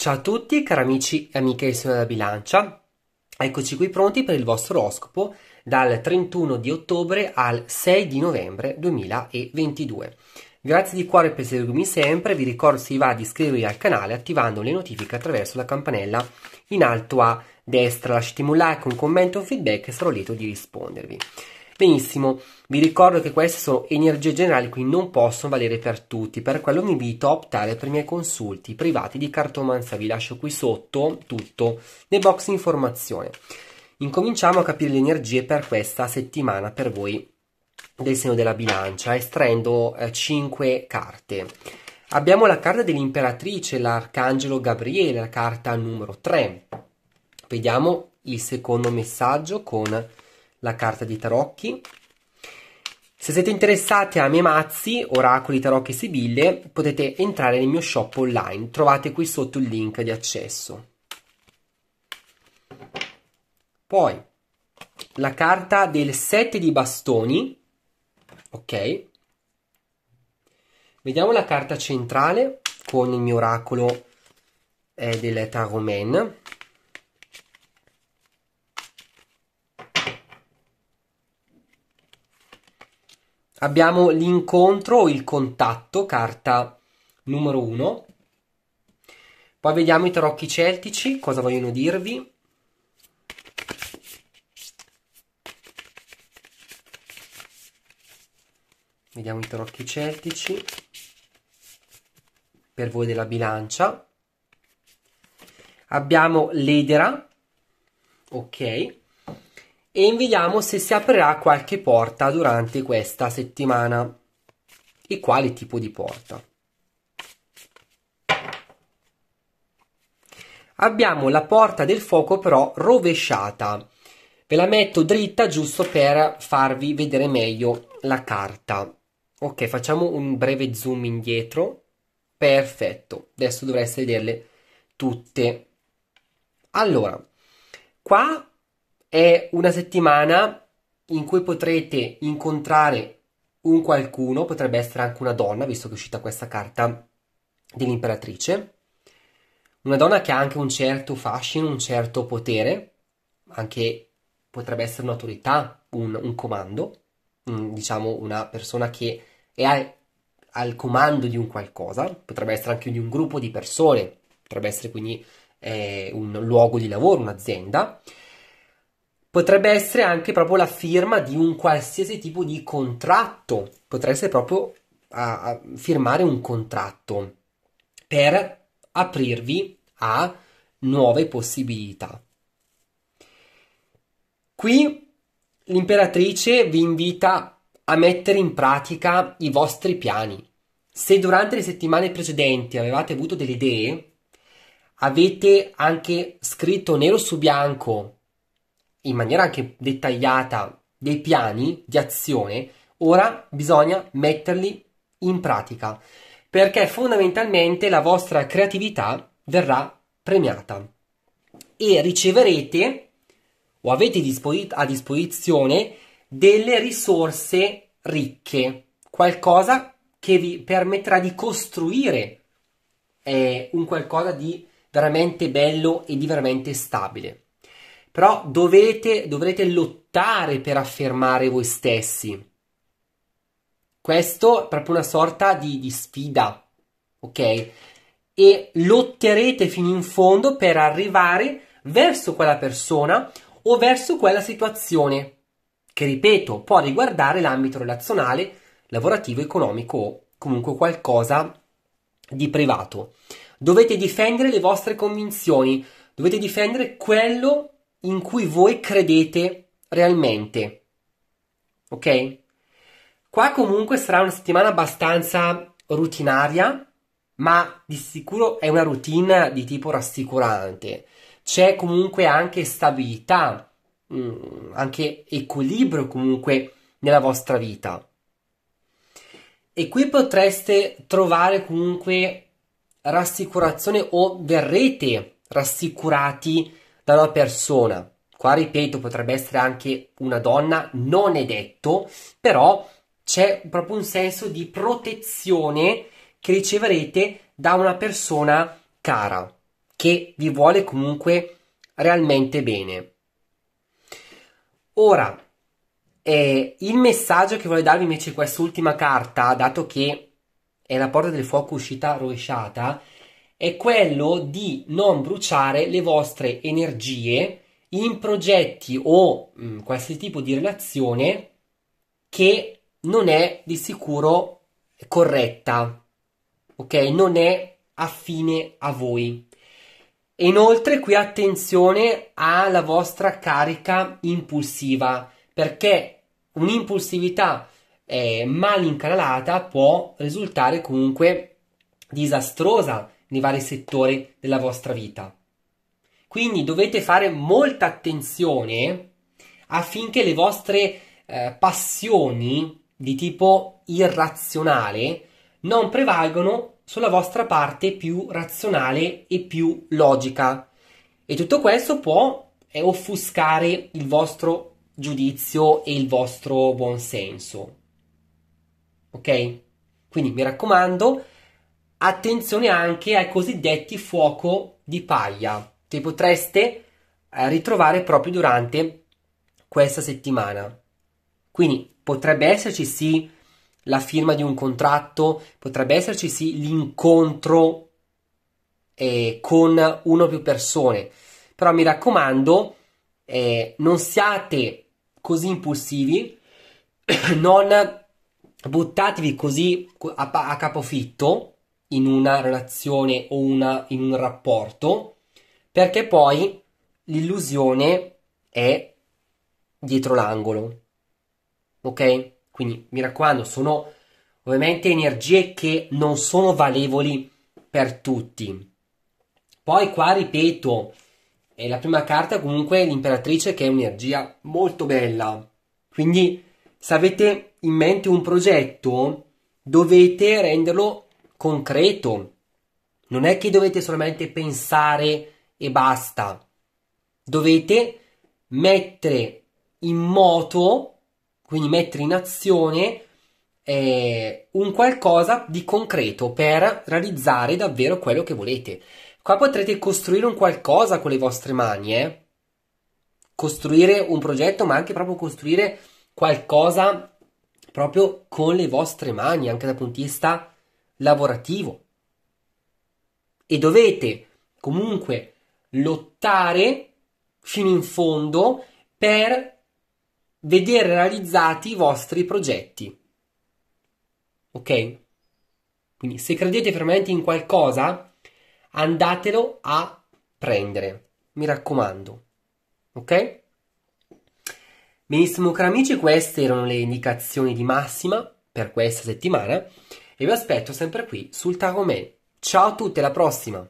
Ciao a tutti cari amici e amiche del Signore della Bilancia, eccoci qui pronti per il vostro oroscopo dal 31 di ottobre al 6 di novembre 2022. Grazie di cuore per seguirmi sempre, vi ricordo se vi va di iscrivervi al canale attivando le notifiche attraverso la campanella in alto a destra, lasciatemi un like, un commento, un feedback e sarò lieto di rispondervi. Benissimo, vi ricordo che queste sono energie generali, quindi non possono valere per tutti, per quello vi invito a optare per i miei consulti privati di cartomanza, vi lascio qui sotto tutto nei box informazione. Incominciamo a capire le energie per questa settimana per voi del segno della bilancia, estraendo eh, 5 carte. Abbiamo la carta dell'imperatrice, l'arcangelo Gabriele, la carta numero 3. Vediamo il secondo messaggio con la carta di tarocchi. Se siete interessati a miei mazzi, oracoli, tarocchi e sibille, potete entrare nel mio shop online. Trovate qui sotto il link di accesso. Poi, la carta del 7 di bastoni. Ok. Vediamo la carta centrale con il mio oracolo eh, del Taromen. abbiamo l'incontro o il contatto, carta numero 1. Poi vediamo i tarocchi celtici, cosa vogliono dirvi. Vediamo i tarocchi celtici per voi della bilancia. Abbiamo l'edera, ok e vediamo se si aprirà qualche porta durante questa settimana e quale tipo di porta. Abbiamo la porta del fuoco però rovesciata. Ve la metto dritta giusto per farvi vedere meglio la carta. Ok, facciamo un breve zoom indietro. Perfetto, adesso dovreste vederle tutte. Allora, qua è una settimana in cui potrete incontrare un qualcuno, potrebbe essere anche una donna, visto che è uscita questa carta dell'imperatrice, una donna che ha anche un certo fascino, un certo potere, anche potrebbe essere un'autorità, un, un comando, un, mm, diciamo una persona che è al, al, comando di un qualcosa, potrebbe essere anche di un gruppo di persone, potrebbe essere quindi eh, un luogo di lavoro, un'azienda, Potrebbe essere anche proprio la firma di un qualsiasi tipo di contratto, potreste proprio a, a firmare un contratto per aprirvi a nuove possibilità. Qui l'imperatrice vi invita a mettere in pratica i vostri piani. Se durante le settimane precedenti avevate avuto delle idee, avete anche scritto nero su bianco in maniera anche dettagliata dei piani di azione, ora bisogna metterli in pratica perché fondamentalmente la vostra creatività verrà premiata e riceverete o avete a disposizione delle risorse ricche, qualcosa che vi permetterà di costruire eh, un qualcosa di veramente bello e di veramente stabile. Però dovete, dovrete lottare per affermare voi stessi. Questo è proprio una sorta di, di sfida, ok? E lotterete fino in fondo per arrivare verso quella persona o verso quella situazione, che ripeto può riguardare l'ambito relazionale, lavorativo, economico o comunque qualcosa di privato. Dovete difendere le vostre convinzioni, dovete difendere quello in cui voi credete realmente. Ok? Qua comunque sarà una settimana abbastanza rutinaria, ma di sicuro è una routine di tipo rassicurante. C'è comunque anche stabilità, mm, anche equilibrio comunque nella vostra vita. E qui potreste trovare comunque rassicurazione o verrete rassicurati da una persona. Qua ripeto, potrebbe essere anche una donna, non è detto, però c'è proprio un senso di protezione che riceverete da una persona cara che vi vuole comunque realmente bene. Ora, eh, il messaggio che voglio darvi invece in quest'ultima carta, dato che è la porta del fuoco uscita rovesciata, è quello di non bruciare le vostre energie in progetti o mh, mm, qualsiasi tipo di relazione che non è di sicuro corretta, ok? Non è affine a voi. E inoltre qui attenzione alla vostra carica impulsiva, perché un'impulsività eh, mal incanalata può risultare comunque disastrosa nei vari settori della vostra vita. Quindi dovete fare molta attenzione affinché le vostre eh, passioni di tipo irrazionale non prevalgono sulla vostra parte più razionale e più logica. E tutto questo può eh, offuscare il vostro giudizio e il vostro buonsenso. Ok? Quindi mi raccomando, attenzione anche ai cosiddetti fuoco di paglia che potreste eh, ritrovare proprio durante questa settimana. Quindi potrebbe esserci sì la firma di un contratto, potrebbe esserci sì l'incontro eh, con una o più persone, però mi raccomando eh, non siate così impulsivi, non buttatevi così a, a capofitto in una relazione o una, in un rapporto, perché poi l'illusione è dietro l'angolo. Ok? Quindi mi raccomando, sono ovviamente energie che non sono valevoli per tutti. Poi qua ripeto, è la prima carta comunque l'imperatrice che è un'energia molto bella. Quindi se avete in mente un progetto dovete renderlo concreto. Non è che dovete solamente pensare e basta. Dovete mettere in moto, quindi mettere in azione eh, un qualcosa di concreto per realizzare davvero quello che volete. Qua potrete costruire un qualcosa con le vostre mani, eh? costruire un progetto, ma anche proprio costruire qualcosa proprio con le vostre mani, anche dal punto di vista lavorativo e dovete comunque lottare fino in fondo per vedere realizzati i vostri progetti. Ok? Quindi se credete veramente in qualcosa, andatelo a prendere, mi raccomando. Ok? Benissimo cari amici, queste erano le indicazioni di massima per questa settimana e vi aspetto sempre qui sul Tarot Ciao a tutti, alla prossima!